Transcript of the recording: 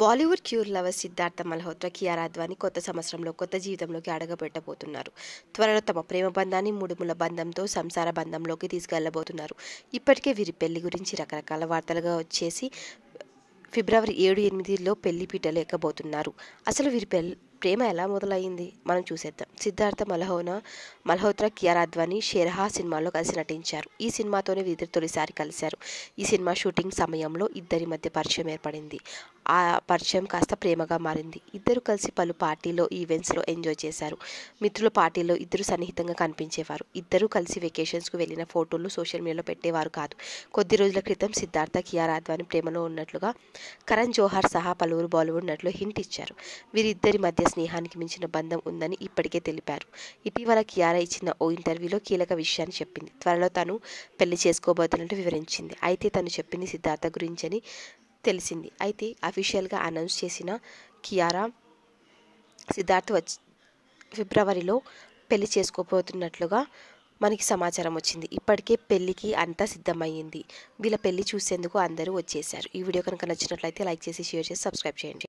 Bollywood cute lover Siddharth Malhotra Kiara Advani కొత్త సంవత్సరంలో కొత్త జీవితంలోకి అడగబెట్టబోతున్నారు త్వరలో తమ ప్రేమ బంధాన్ని మూడుముల బంధంతో సంసార బంధంలోకి తీసుకెళ్లబోతున్నారు ఇప్పటికే వీరి పెళ్లి గురించి రకరకాల వార్తలుగా వచ్చేసి ఫిబ్రవరి ఏడు ఎనిమిదిలో పెళ్లి పీటలు ఎక్కబోతున్నారు అసలు వీరి పెళ్లి ప్రేమ ఎలా మొదలైంది మనం చూసేద్దాం సిద్ధార్థ మల్హోన మల్హోత్రా కియారా అద్వాని షేర్హా సినిమాలో కలిసి నటించారు ఈ సినిమాతోనే వీరిద్దరు తొలిసారి కలిశారు ఈ సినిమా షూటింగ్ సమయంలో ఇద్దరి మధ్య పరిచయం ఏర్పడింది ఆ పరిచయం కాస్త ప్రేమగా మారింది ఇద్దరు కలిసి పలు పార్టీలో ఈవెంట్స్లో ఎంజాయ్ చేశారు మిత్రుల పార్టీలో ఇద్దరు సన్నిహితంగా కనిపించేవారు ఇద్దరు కలిసి వెకేషన్స్కు వెళ్ళిన ఫోటోలు సోషల్ మీడియాలో పెట్టేవారు కాదు కొద్ది రోజుల క్రితం సిద్ధార్థ కియార్ అద్వాని ప్రేమలో ఉన్నట్లుగా కరణ్ జోహార్ సహా పలువురు బాలీవుడ్ నటులు హింట్ ఇచ్చారు వీరిద్దరి మధ్య స్నేహానికి మించిన బంధం ఉందని ఇప్పటికే తెలిపారు ఇటీవల కియారా ఇచ్చిన ఓ ఇంటర్వ్యూలో కీలక విషయాన్ని చెప్పింది త్వరలో తను పెళ్లి చేసుకోబోతున్నట్టు వివరించింది అయితే తను చెప్పింది సిద్ధార్థ అని తెలిసింది అయితే అఫీషియల్గా అనౌన్స్ చేసిన కియారా సిద్ధార్థ్ వచ్చి ఫిబ్రవరిలో పెళ్లి చేసుకోబోతున్నట్లుగా మనకి సమాచారం వచ్చింది ఇప్పటికే పెళ్ళికి అంతా సిద్ధమయ్యింది వీళ్ళ పెళ్లి చూసేందుకు అందరూ వచ్చేసారు ఈ వీడియో కనుక నచ్చినట్లయితే లైక్ చేసి షేర్ చేసి సబ్స్క్రైబ్ చేయండి